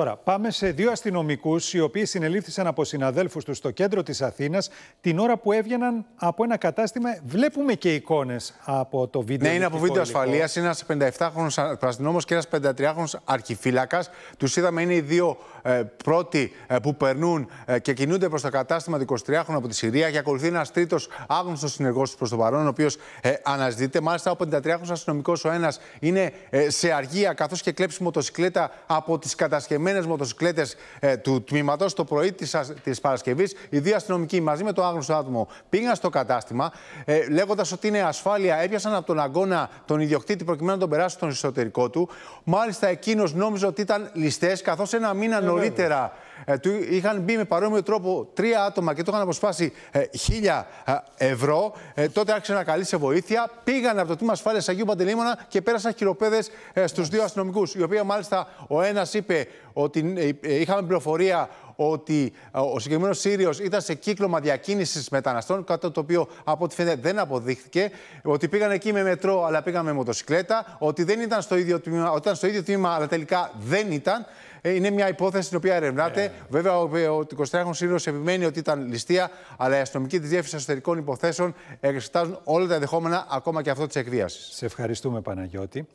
Τώρα, πάμε σε δύο αστυνομικούς, οι οποίοι συνελήφθησαν από συναδέλφους τους στο κέντρο της Αθήνας την ώρα που έβγαιναν από ένα κατάστημα. Βλέπουμε και εικόνες από το βίντεο. Ναι, είναι από βίντεο ασφαλείας. Είναι ένας 57χρονο αστυνόμο και ένας 53χρονο αρχιφύλακας. Τους είδαμε, είναι οι δύο ε, πρώτοι ε, που περνούν ε, και κινούνται προς το κατάστημα 23 23χρονο από τη Συρία. Και ακολουθεί ένας τρίτος άγνωστος συνεργός τους προς το παρόν, ο οποίος ε, αναζητείται. Μάλιστα, ο 53χρονο αστυνομικός ο ένας είναι ε, σε αργία καθώς και κλέψει μοτοσυκλέτα από τις κατασκευές παρκαρισμένε μοτοσυκλέτες ε, του τμήματος το πρωί της Παρασκευή. Οι δύο αστυνομικοί μαζί με το άγνωστο άτομο πήγαν στο κατάστημα, ε, λέγοντας ότι είναι ασφάλεια, έπιασαν από τον αγώνα τον ιδιοκτήτη προκειμένου να τον περάσει στον εσωτερικό του. Μάλιστα εκείνος νόμιζε ότι ήταν ληστές, καθώς ένα μήνα νωρίτερα. Ε, του είχαν μπει με παρόμοιο τρόπο τρία άτομα και του είχαν αποσπάσει ε, χίλια ε, ευρώ. τότε άρχισε να καλεί σε βοήθεια. Πήγαν από το τμήμα ασφάλειας Αγίου Παντελήμωνα και πέρασαν χειροπέδες στους δύο αστυνομικούς. Οι οποίοι μάλιστα ο ένας είπε ότι είχαμε πληροφορία ότι ε, ο συγκεκριμένος Σύριος ήταν σε κύκλωμα διακίνησης μεταναστών, κάτι το οποίο από ό,τι φαίνεται δεν αποδείχθηκε. Ότι πήγαν εκεί με μετρό, αλλά πήγαν με μοτοσυκλέτα. Ότι δεν ήταν στο ίδιο τμήμα, ότι ήταν στο ίδιο τμήμα, αλλά τελικά δεν ήταν. Ε, είναι μια υπόθεση την οποία ερευνάται. Ε. Βέβαια, ο, ο 23χρονο Σύριος επιμένει ότι ήταν ληστεία, αλλά η αστυνομική της Διεύθυνσης Εσωτερικών Υποθέσεων εξετάζουν όλα τα ενδεχόμενα, ακόμα και αυτό της εκβίασης. Σε ευχαριστούμε, Παναγιώτη.